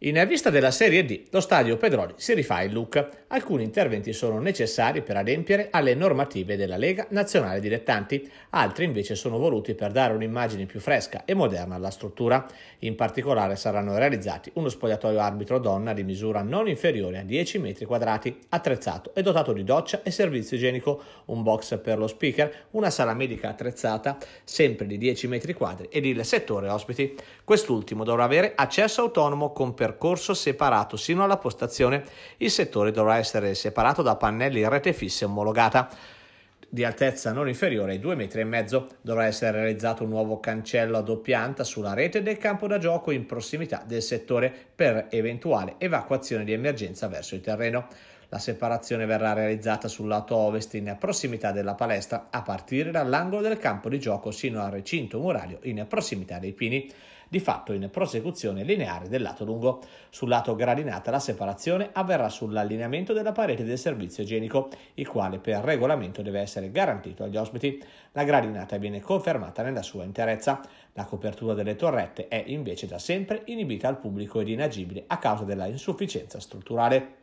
In vista della Serie D, lo stadio Pedroli si rifà il look. Alcuni interventi sono necessari per adempiere alle normative della Lega Nazionale Dilettanti, altri invece sono voluti per dare un'immagine più fresca e moderna alla struttura. In particolare saranno realizzati uno spogliatoio arbitro donna di misura non inferiore a 10 metri quadrati, attrezzato e dotato di doccia e servizio igienico, un box per lo speaker, una sala medica attrezzata sempre di 10 metri quadri ed il settore ospiti. Quest'ultimo dovrà avere accesso autonomo con per percorso separato sino alla postazione. Il settore dovrà essere separato da pannelli in rete fisse omologata di altezza non inferiore ai 2,5 m. Dovrà essere realizzato un nuovo cancello a doppia anta sulla rete del campo da gioco in prossimità del settore per eventuale evacuazione di emergenza verso il terreno. La separazione verrà realizzata sul lato ovest in prossimità della palestra a partire dall'angolo del campo di gioco sino al recinto murario in prossimità dei pini, di fatto in prosecuzione lineare del lato lungo. Sul lato gradinata la separazione avverrà sull'allineamento della parete del servizio igienico, il quale per regolamento deve essere garantito agli ospiti. La gradinata viene confermata nella sua interezza. La copertura delle torrette è invece da sempre inibita al pubblico ed inagibile a causa della insufficienza strutturale.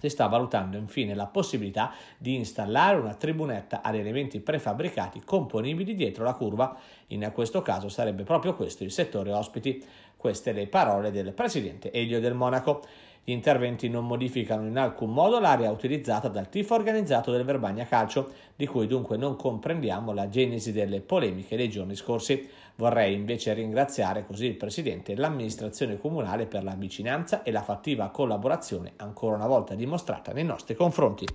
Si sta valutando infine la possibilità di installare una tribunetta ad elementi prefabbricati componibili dietro la curva. In questo caso sarebbe proprio questo il settore ospiti. Queste le parole del presidente Elio del Monaco. Gli interventi non modificano in alcun modo l'area utilizzata dal tifo organizzato del Verbania Calcio, di cui dunque non comprendiamo la genesi delle polemiche dei giorni scorsi. Vorrei invece ringraziare così il Presidente e l'amministrazione comunale per la vicinanza e la fattiva collaborazione ancora una volta dimostrata nei nostri confronti.